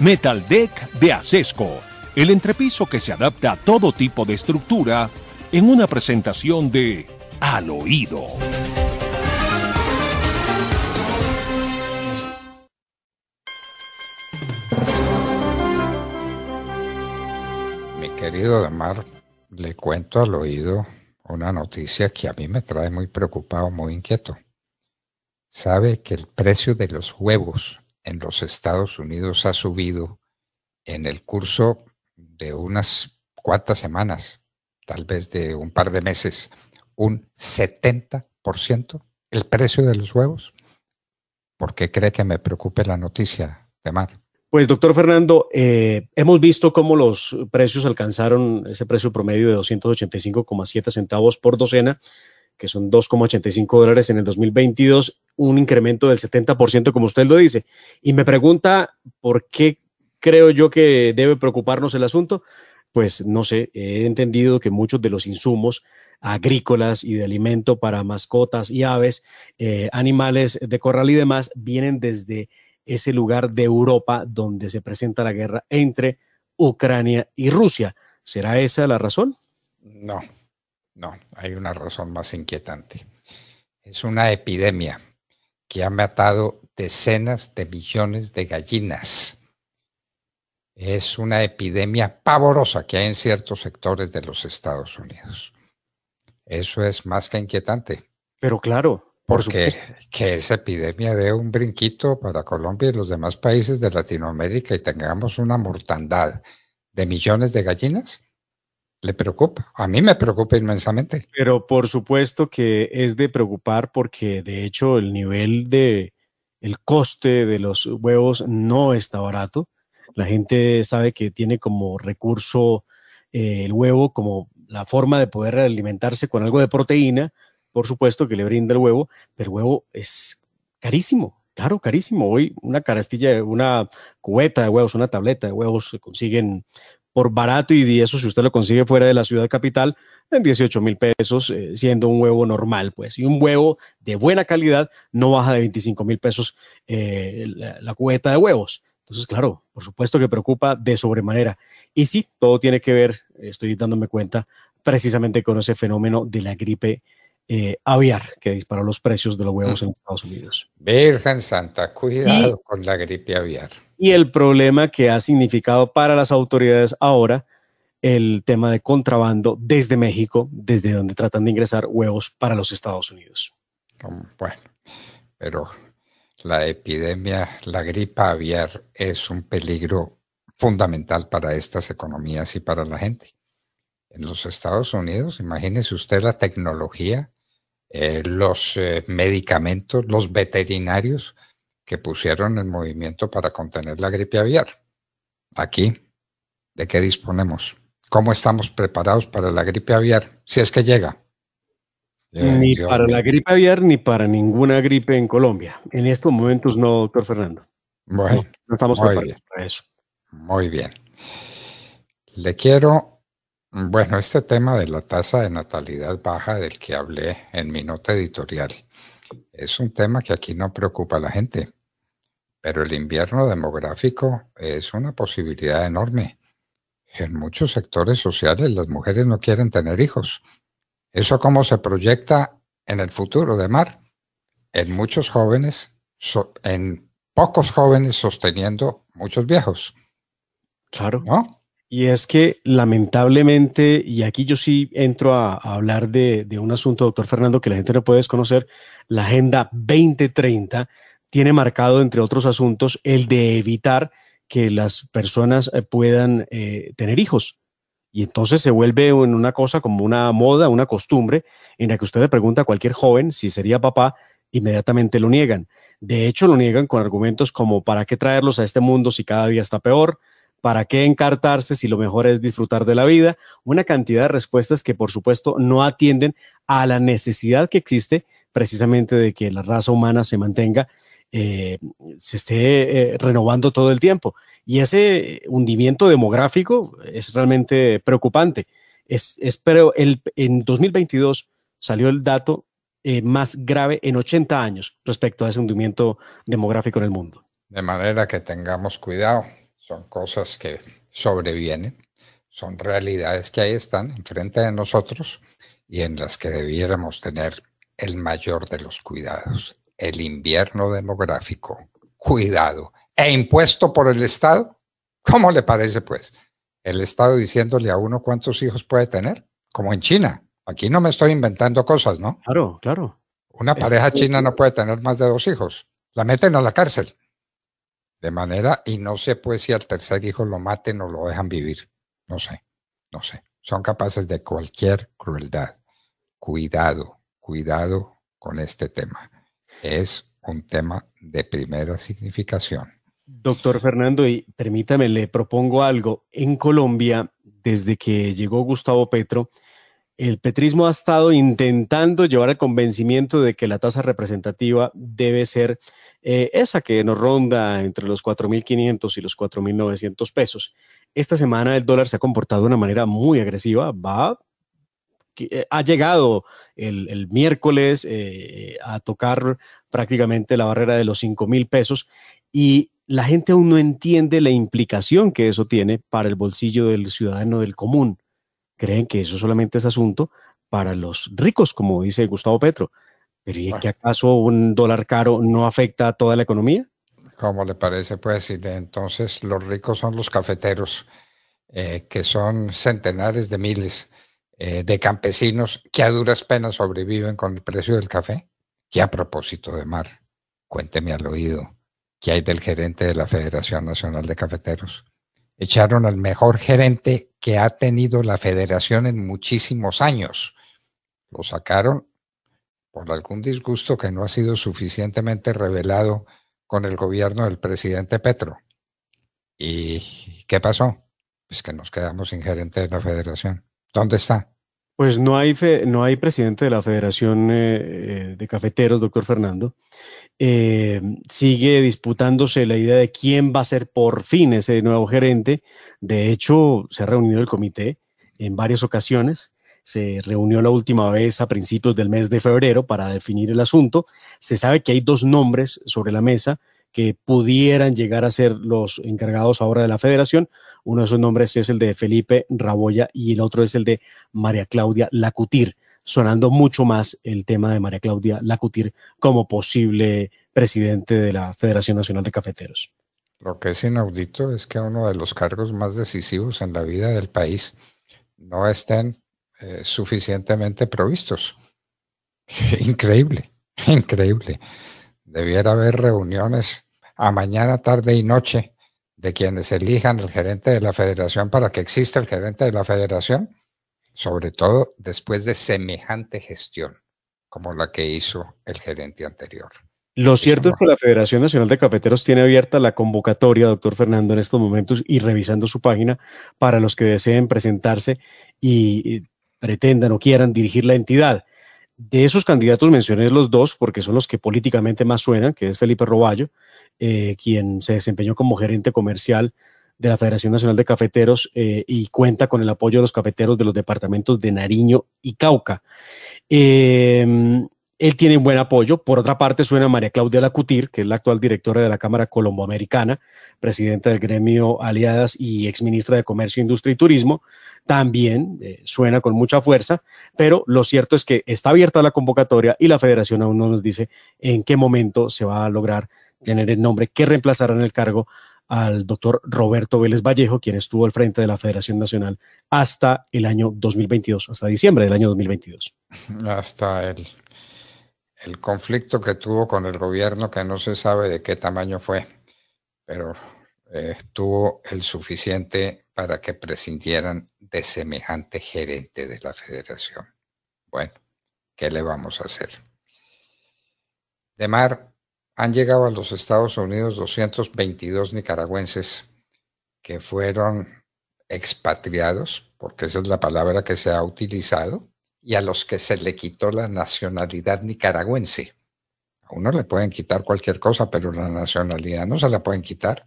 Metal Deck de Acesco, el entrepiso que se adapta a todo tipo de estructura en una presentación de Al Oído. Mi querido damar le cuento al oído una noticia que a mí me trae muy preocupado, muy inquieto. Sabe que el precio de los huevos en los Estados Unidos ha subido en el curso de unas cuantas semanas, tal vez de un par de meses, un 70% el precio de los huevos. ¿Por qué cree que me preocupe la noticia, de mar? Pues, doctor Fernando, eh, hemos visto cómo los precios alcanzaron ese precio promedio de 285,7 centavos por docena que son 2,85 dólares en el 2022, un incremento del 70%, como usted lo dice. Y me pregunta por qué creo yo que debe preocuparnos el asunto. Pues no sé, he entendido que muchos de los insumos agrícolas y de alimento para mascotas y aves, eh, animales de corral y demás, vienen desde ese lugar de Europa donde se presenta la guerra entre Ucrania y Rusia. ¿Será esa la razón? No, no, hay una razón más inquietante. Es una epidemia que ha matado decenas de millones de gallinas. Es una epidemia pavorosa que hay en ciertos sectores de los Estados Unidos. Eso es más que inquietante. Pero claro, por porque que esa epidemia dé un brinquito para Colombia y los demás países de Latinoamérica y tengamos una mortandad de millones de gallinas, le preocupa. A mí me preocupa inmensamente. Pero por supuesto que es de preocupar porque de hecho el nivel de el coste de los huevos no está barato. La gente sabe que tiene como recurso eh, el huevo como la forma de poder alimentarse con algo de proteína, por supuesto que le brinda el huevo, pero el huevo es carísimo, claro, carísimo. Hoy una carastilla, una cubeta de huevos, una tableta de huevos se consiguen por barato y eso si usted lo consigue fuera de la ciudad capital en 18 mil pesos, eh, siendo un huevo normal, pues. Y un huevo de buena calidad no baja de 25 mil pesos eh, la, cubeta de huevos. Entonces, claro, por supuesto que preocupa de sobremanera. Y sí, todo tiene que ver, estoy dándome cuenta, precisamente con ese fenómeno de la gripe eh, aviar que disparó los precios de los huevos mm. en Estados Unidos. Virgen Santa, cuidado con la gripe aviar y el problema que ha significado para las autoridades ahora el tema de contrabando desde México, desde donde tratan de ingresar huevos para los Estados Unidos. Mm, bueno, pero la epidemia, la gripe aviar es un peligro fundamental para estas economías y para la gente. En los Estados Unidos, imagínese usted la tecnología, eh, los eh, medicamentos, los veterinarios, que pusieron en movimiento para contener la gripe aviar. Aquí, ¿de qué disponemos? ¿Cómo estamos preparados para la gripe aviar? Si es que llega. ni para la gripe aviar ni para ninguna gripe en Colombia. En estos momentos no, doctor Fernando. Bueno, no, estamos preparados Muy bien. Le quiero, bueno, este tema de la tasa de natalidad baja del que hablé en mi nota editorial es un tema que aquí no preocupa a la gente. Pero el invierno demográfico es una posibilidad enorme. En muchos sectores sociales las mujeres no quieren tener hijos. ¿Eso cómo se proyecta en el futuro de Mar? En muchos jóvenes, en pocos jóvenes sosteniendo muchos viejos. Claro. ¿No? Y es que lamentablemente, y aquí yo sí entro a, hablar de, un asunto, doctor Fernando, que la gente no puede desconocer, la Agenda 2030 tiene marcado, entre otros asuntos, el de evitar que las personas eh, puedan eh, tener hijos. Y entonces se vuelve en una cosa como una moda, una costumbre, en la que usted le pregunta a cualquier joven si sería papá, inmediatamente lo niegan. De hecho, lo niegan con argumentos como ¿para qué traerlos a este mundo si cada día está peor? ¿Para qué encartarse si lo mejor es disfrutar de la vida? Una cantidad de respuestas que por supuesto no atienden a la necesidad que existe precisamente de que la raza humana se mantenga eh, se esté eh, renovando todo el tiempo. Y ese hundimiento demográfico es realmente preocupante. Es, es pero el, en 2022 salió el dato eh, más grave en 80 años respecto a ese hundimiento demográfico en el mundo. De manera que tengamos cuidado. Son cosas que sobrevienen, son realidades que ahí están enfrente de nosotros y en las que debiéramos tener el mayor de los cuidados el invierno demográfico, cuidado, e impuesto por el Estado. ¿Cómo le parece, pues? El Estado diciéndole a uno cuántos hijos puede tener, como en China. Aquí no me estoy inventando cosas, ¿no? Claro, claro. Una pareja china no puede tener más de dos hijos. La meten a la cárcel. De manera, y no sé pues si al tercer hijo lo maten o lo dejan vivir. No sé, no sé. Son capaces de cualquier crueldad. Cuidado, cuidado con este tema es un tema de primera significación. Doctor Fernando, y permítame, le propongo algo. En Colombia, desde que llegó Gustavo Petro, el petrismo ha estado intentando llevar al convencimiento de que la tasa representativa debe ser eh, esa que nos ronda entre los 4.500 y los 4.900 pesos. Esta semana el dólar se ha comportado de una manera muy agresiva, va eh, ha llegado el, miércoles eh, a tocar prácticamente la barrera de los 5 mil pesos y la gente aún no entiende la implicación que eso tiene para el bolsillo del ciudadano del común. Creen que eso solamente es asunto para los ricos, como dice Gustavo Petro. Pero ¿y que acaso un dólar caro no afecta a toda la economía? Como le parece, pues, entonces los ricos son los cafeteros, eh, que son centenares de miles eh, de campesinos que a duras penas sobreviven con el precio del café? Y a propósito de mar, cuénteme al oído, ¿qué hay del gerente de la Federación Nacional de Cafeteros? Echaron al mejor gerente que ha tenido la federación en muchísimos años. Lo sacaron por algún disgusto que no ha sido suficientemente revelado con el gobierno del presidente Petro. ¿Y qué pasó? Pues que nos quedamos sin gerente de la federación. ¿Dónde está? Pues no hay, no hay presidente de la Federación eh, eh, de Cafeteros, doctor Fernando. Eh, sigue disputándose la idea de quién va a ser por fin ese nuevo gerente. De hecho, se ha reunido el comité en varias ocasiones. Se reunió la última vez a principios del mes de febrero para definir el asunto. Se sabe que hay dos nombres sobre la mesa que pudieran llegar a ser los encargados ahora de la federación. Uno de sus nombres es el de Felipe Raboya y el otro es el de María Claudia Lacutir, sonando mucho más el tema de María Claudia Lacutir como posible presidente de la Federación Nacional de Cafeteros. Lo que es inaudito es que uno de los cargos más decisivos en la vida del país no estén eh, suficientemente provistos. Increíble, increíble debiera haber reuniones a mañana, tarde y noche de quienes elijan el gerente de la federación para que exista el gerente de la federación, sobre todo después de semejante gestión como la que hizo el gerente anterior. Lo cierto es que la Federación Nacional de Cafeteros tiene abierta la convocatoria, doctor Fernando, en estos momentos y revisando su página para los que deseen presentarse y pretendan o quieran dirigir la entidad. De esos candidatos mencioné los dos porque son los que políticamente más suenan, que es Felipe Roballo, eh, quien se desempeñó como gerente comercial de la Federación Nacional de Cafeteros eh, y cuenta con el apoyo de los cafeteros de los departamentos de Nariño y Cauca. Eh, él tiene un buen apoyo. Por otra parte, suena María Claudia Lacutir, que es la actual directora de la Cámara Colomboamericana, presidenta del gremio Aliadas y exministra de Comercio, Industria y Turismo. También eh, suena con mucha fuerza, pero lo cierto es que está abierta la convocatoria y la federación aún no nos dice en qué momento se va a lograr tener el nombre que reemplazará en el cargo al doctor Roberto Vélez Vallejo, quien estuvo al frente de la Federación Nacional hasta el año 2022, hasta diciembre del año 2022. Hasta el el conflicto que tuvo con el gobierno, que no se sabe de qué tamaño fue, pero estuvo eh, tuvo el suficiente para que prescindieran de semejante gerente de la federación. Bueno, ¿qué le vamos a hacer? De mar, han llegado a los Estados Unidos 222 nicaragüenses que fueron expatriados, porque esa es la palabra que se ha utilizado, y a los que se le quitó la nacionalidad nicaragüense. A uno le pueden quitar cualquier cosa, pero la nacionalidad no se la pueden quitar.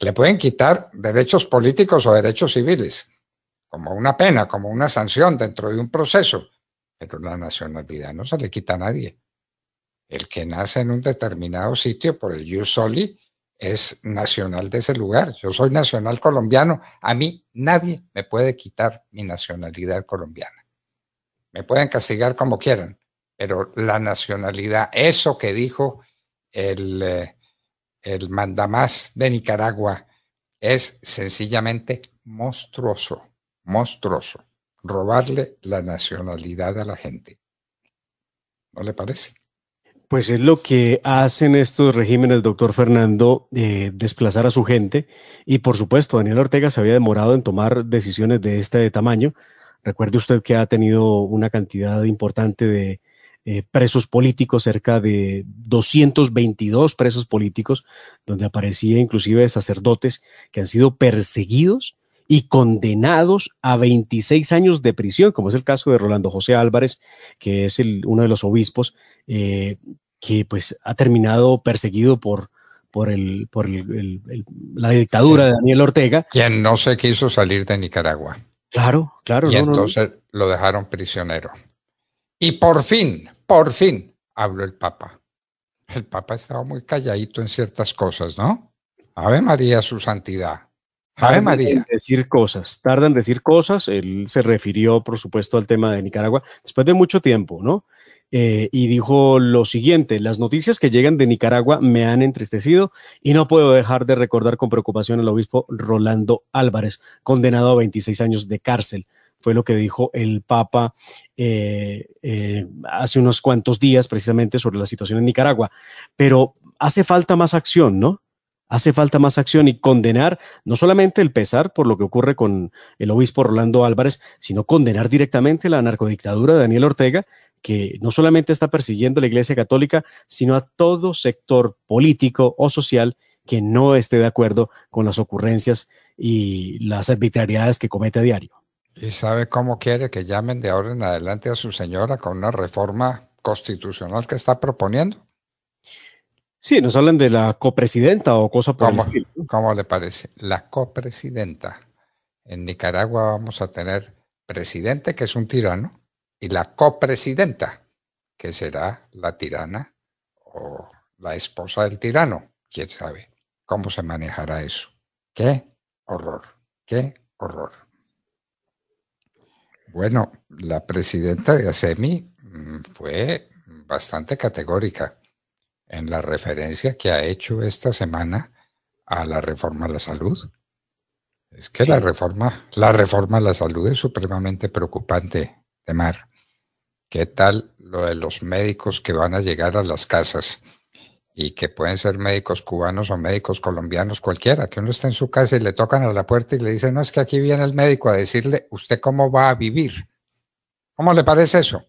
Le pueden quitar derechos políticos o derechos civiles, como una pena, como una sanción dentro de un proceso, pero la nacionalidad no se le quita a nadie. El que nace en un determinado sitio por el jus soli es nacional de ese lugar. Yo soy nacional colombiano. A mí nadie me puede quitar mi nacionalidad colombiana. Me pueden castigar como quieran, pero la nacionalidad, eso que dijo el, eh, el mandamás de Nicaragua, es sencillamente monstruoso, monstruoso, robarle la nacionalidad a la gente. ¿No le parece? Pues es lo que hacen estos regímenes, doctor Fernando, desplazar a su gente. Y por supuesto, Daniel Ortega se había demorado en tomar decisiones de este tamaño, Recuerde usted que ha tenido una cantidad importante de eh, presos políticos, cerca de 222 presos políticos, donde aparecía inclusive sacerdotes que han sido perseguidos y condenados a 26 años de prisión, como es el caso de Rolando José Álvarez, que es el, uno de los obispos eh, que pues ha terminado perseguido por, por, el, por la dictadura de Daniel Ortega. Quien no se quiso salir de Nicaragua. Claro, claro. Y entonces lo dejaron prisionero. Y por fin, por fin, habló el Papa. El Papa estaba muy calladito en ciertas cosas, ¿no? Ave María, su santidad. Ave María. decir cosas, Tardan en decir cosas. Él se refirió, por supuesto, al tema de Nicaragua después de mucho tiempo, ¿no? Eh, y dijo lo siguiente, las noticias que llegan de Nicaragua me han entristecido y no puedo dejar de recordar con preocupación al obispo Rolando Álvarez, condenado a 26 años de cárcel fue lo que dijo el Papa eh, eh, hace unos cuantos días precisamente sobre la situación en Nicaragua. Pero hace falta más acción, ¿no? Hace falta más acción y condenar no solamente el pesar por lo que ocurre con el obispo Rolando Álvarez, sino condenar directamente la narcodictadura de Daniel Ortega que no solamente está persiguiendo a la Iglesia Católica, sino a todo sector político o social que no esté de acuerdo con las ocurrencias y las arbitrariedades que comete a diario. ¿Y sabe cómo quiere que llamen de ahora en adelante a su señora con una reforma constitucional que está proponiendo? Sí, nos hablan de la copresidenta o cosa por ¿Cómo le parece? La copresidenta. En Nicaragua vamos a tener presidente que es un tirano y la copresidenta, que será la tirana o la esposa del tirano. ¿Quién sabe cómo se manejará eso? ¡Qué horror! ¡Qué horror! Bueno, la presidenta de ASEMI mm, fue bastante categórica en la referencia que ha hecho esta semana a la reforma a la salud. Es que la reforma, la reforma a la salud es supremamente preocupante, Temar. ¿Qué tal lo de los médicos que van a llegar a las casas? Y que pueden ser médicos cubanos o médicos colombianos, cualquiera, que uno esté en su casa y le tocan a la puerta y le dicen, no, es que aquí viene el médico a decirle, ¿usted cómo va a vivir? ¿Cómo le parece eso?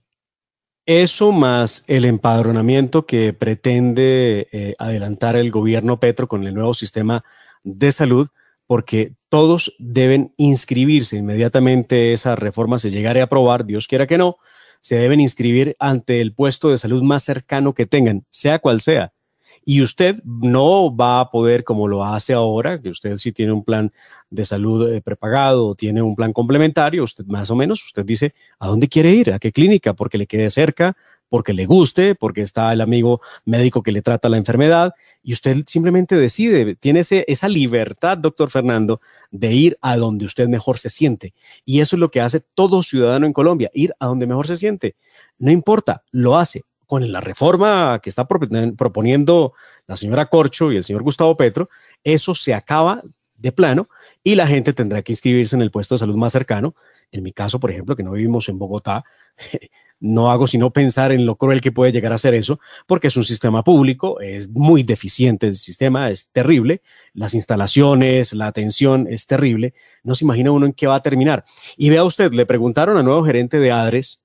Eso más el empadronamiento que pretende eh, adelantar el gobierno Petro con el nuevo sistema de salud, porque todos deben inscribirse inmediatamente. Esa reforma se llegará a aprobar, Dios quiera que no, se deben inscribir ante el puesto de salud más cercano que tengan, sea cual sea. Y usted no va a poder, como lo hace ahora, que usted si tiene un plan de salud eh, prepagado o tiene un plan complementario, usted más o menos, usted dice a dónde quiere ir, a qué clínica, porque le quede cerca, porque le guste, porque está el amigo médico que le trata la enfermedad y usted simplemente decide, tiene esa libertad, doctor Fernando, de ir a donde usted mejor se siente. Y eso es lo que hace todo ciudadano en Colombia, ir a donde mejor se siente. No importa, lo hace. Con la reforma que está proponiendo la señora Corcho y el señor Gustavo Petro, eso se acaba de plano y la gente tendrá que inscribirse en el puesto de salud más cercano en mi caso, por ejemplo, que no vivimos en Bogotá, no hago sino pensar en lo cruel que puede llegar a ser eso, porque es un sistema público, es muy deficiente el sistema, es terrible, las instalaciones, la atención es terrible, no se imagina uno en qué va a terminar. Y vea usted, le preguntaron al nuevo gerente de ADRES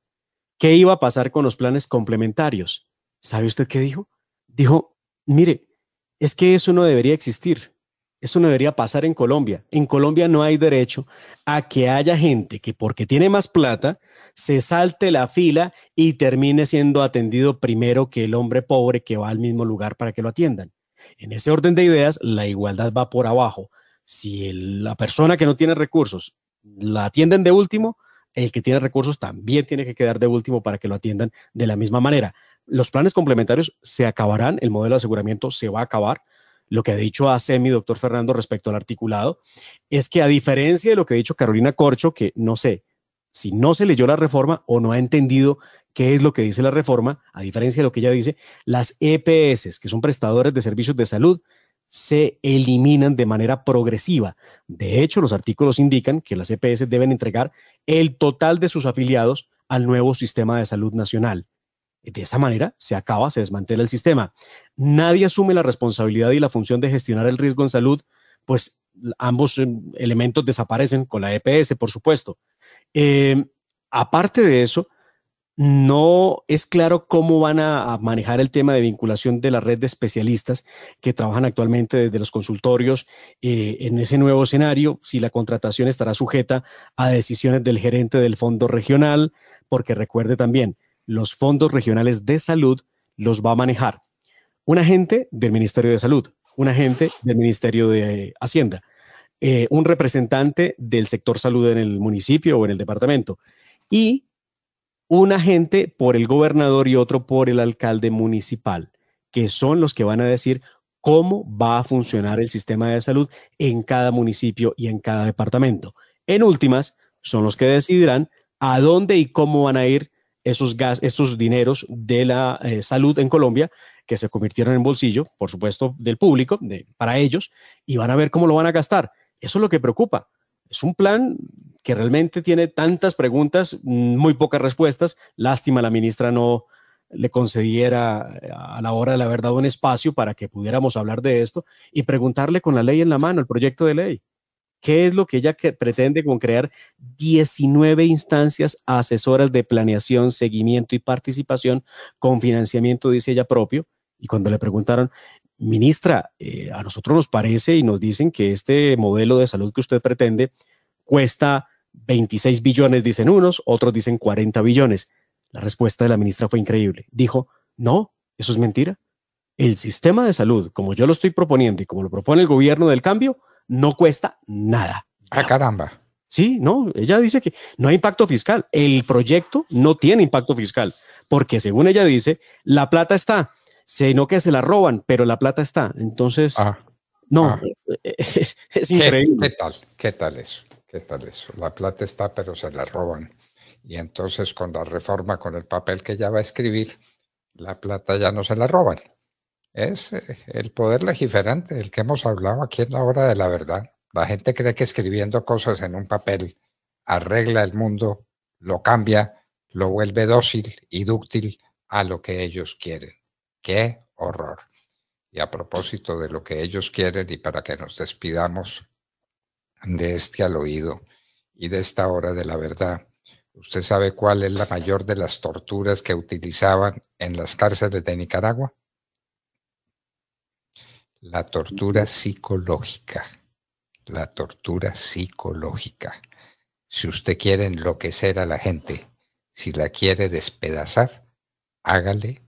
qué iba a pasar con los planes complementarios. ¿Sabe usted qué dijo? Dijo, mire, es que eso no debería existir. Eso no debería pasar en Colombia. En Colombia no hay derecho a que haya gente que porque tiene más plata se salte la fila y termine siendo atendido primero que el hombre pobre que va al mismo lugar para que lo atiendan. En ese orden de ideas, la igualdad va por abajo. Si la persona que no tiene recursos la atienden de último, el que tiene recursos también tiene que quedar de último para que lo atiendan de la misma manera. Los planes complementarios se acabarán, el modelo de aseguramiento se va a acabar, lo que ha dicho hace mi doctor Fernando respecto al articulado, es que a diferencia de lo que ha dicho Carolina Corcho, que no sé si no se leyó la reforma o no ha entendido qué es lo que dice la reforma, a diferencia de lo que ella dice, las EPS, que son prestadores de servicios de salud, se eliminan de manera progresiva. De hecho, los artículos indican que las EPS deben entregar el total de sus afiliados al nuevo sistema de salud nacional. De esa manera se acaba, se desmantela el sistema. Nadie asume la responsabilidad y la función de gestionar el riesgo en salud, pues ambos eh, elementos desaparecen con la EPS, por supuesto. Eh, aparte de eso, no es claro cómo van a, manejar el tema de vinculación de la red de especialistas que trabajan actualmente desde los consultorios eh, en ese nuevo escenario, si la contratación estará sujeta a decisiones del gerente del fondo regional, porque recuerde también, los fondos regionales de salud los va a manejar un agente del Ministerio de Salud, un agente del Ministerio de Hacienda, eh, un representante del sector salud en el municipio o en el departamento y un agente por el gobernador y otro por el alcalde municipal, que son los que van a decir cómo va a funcionar el sistema de salud en cada municipio y en cada departamento. En últimas, son los que decidirán a dónde y cómo van a ir esos, gas, esos dineros de la eh, salud en Colombia que se convirtieron en bolsillo, por supuesto, del público, de, para ellos, y van a ver cómo lo van a gastar. Eso es lo que preocupa. Es un plan que realmente tiene tantas preguntas, mm, muy pocas respuestas. Lástima, la ministra no le concediera eh, a la hora de la verdad un espacio para que pudiéramos hablar de esto y preguntarle con la ley en la mano, el proyecto de ley. ¿Qué es lo que ella pretende con crear 19 instancias asesoras de planeación, seguimiento y participación con financiamiento, dice ella propio? Y cuando le preguntaron, ministra, eh, a nosotros nos parece y nos dicen que este modelo de salud que usted pretende cuesta 26 billones, dicen unos, otros dicen 40 billones. La respuesta de la ministra fue increíble. Dijo, no, eso es mentira. El sistema de salud, como yo lo estoy proponiendo y como lo propone el gobierno del cambio, no cuesta nada. Ah, caramba. Sí, no, ella dice que no hay impacto fiscal. El proyecto no tiene impacto fiscal, porque según ella dice, la plata está, sino que se la roban, pero la plata está. Entonces, ah, no, ah. Es, increíble. ¿Qué, tal? ¿Qué tal eso? ¿Qué tal eso? La plata está, pero se la roban. Y entonces con la reforma, con el papel que ella va a escribir, la plata ya no se la roban. Es eh, el poder legiferante del que hemos hablado aquí en la hora de la verdad. La gente cree que escribiendo cosas en un papel arregla el mundo, lo cambia, lo vuelve dócil y dúctil a lo que ellos quieren. ¡Qué horror! Y a propósito de lo que ellos quieren y para que nos despidamos de este al oído y de esta hora de la verdad, ¿usted sabe cuál es la mayor de las torturas que utilizaban en las cárceles de Nicaragua? la tortura psicológica. La tortura psicológica. Si usted quiere enloquecer a la gente, si la quiere despedazar, hágale